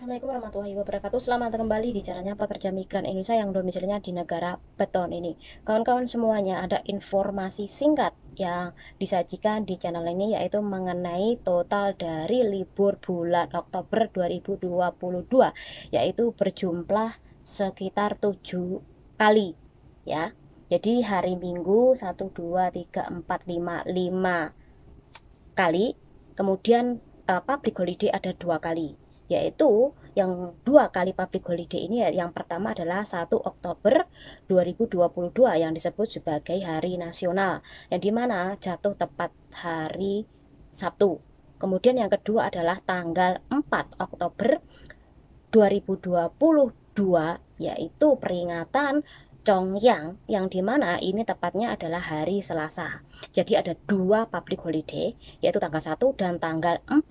Assalamualaikum warahmatullahi wabarakatuh. Selamat kembali di caranya pekerja migran Indonesia yang domisilinya di negara beton ini. Kawan-kawan semuanya, ada informasi singkat yang disajikan di channel ini yaitu mengenai total dari libur bulan Oktober 2022 yaitu berjumlah sekitar 7 kali ya. Jadi hari Minggu 1 2 3 4 5 5 kali. Kemudian uh, public holiday ada dua kali yaitu yang dua kali public holiday ini ya, yang pertama adalah 1 Oktober 2022 yang disebut sebagai hari nasional yang dimana jatuh tepat hari Sabtu kemudian yang kedua adalah tanggal 4 Oktober 2022 yaitu peringatan Chongyang yang dimana ini tepatnya adalah hari Selasa jadi ada dua public holiday yaitu tanggal 1 dan tanggal 4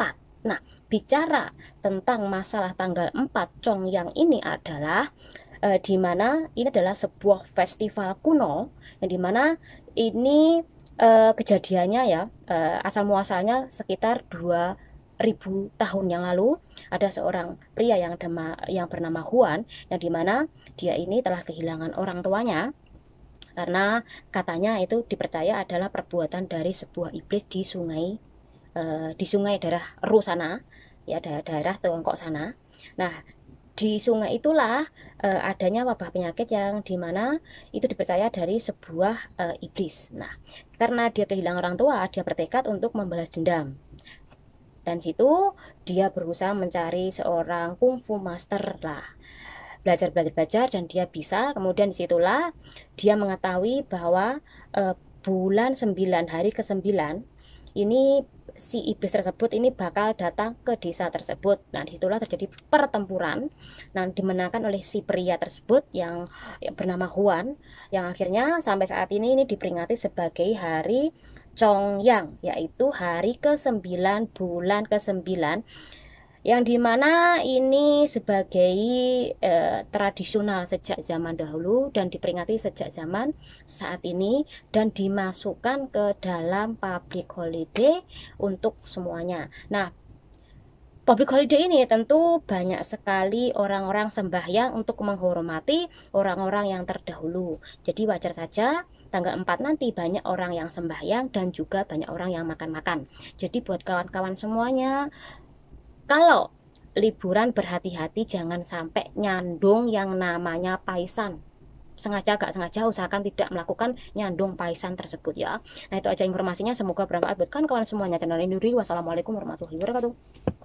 Nah, bicara tentang masalah tanggal 4 yang ini adalah eh, di mana ini adalah sebuah festival kuno yang di mana ini eh, kejadiannya ya eh, asal muasalnya sekitar 2 ribu tahun yang lalu ada seorang pria yang dema, yang bernama Huan yang dimana dia ini telah kehilangan orang tuanya karena katanya itu dipercaya adalah perbuatan dari sebuah iblis di sungai Eh, di sungai daerah Ru sana ya daerah, daerah Tiongkok sana nah di sungai itulah eh, adanya wabah penyakit yang dimana itu dipercaya dari sebuah eh, iblis. Nah, karena dia kehilangan orang tua, dia bertekad untuk membalas dendam. Dan situ dia berusaha mencari seorang kungfu master lah. Belajar belajar belajar dan dia bisa. Kemudian disitulah dia mengetahui bahwa e, bulan 9 hari ke 9 ini si iblis tersebut ini bakal datang ke desa tersebut. Nah, disitulah terjadi pertempuran. Nah, dimenangkan oleh si pria tersebut yang, ya, bernama Huan, yang akhirnya sampai saat ini ini diperingati sebagai hari Chongyang, yaitu hari ke-9 bulan ke-9 yang dimana ini sebagai eh, tradisional sejak zaman dahulu dan diperingati sejak zaman saat ini dan dimasukkan ke dalam public holiday untuk semuanya. Nah, public holiday ini tentu banyak sekali orang-orang sembahyang untuk menghormati orang-orang yang terdahulu. Jadi wajar saja tanggal 4 nanti banyak orang yang sembahyang dan juga banyak orang yang makan-makan. Jadi buat kawan-kawan semuanya kalau liburan berhati-hati jangan sampai nyandung yang namanya paisan sengaja gak sengaja usahakan tidak melakukan nyandung paisan tersebut ya nah itu aja informasinya semoga bermanfaat buat kawan-kawan semuanya channel ini wassalamualaikum warahmatullahi wabarakatuh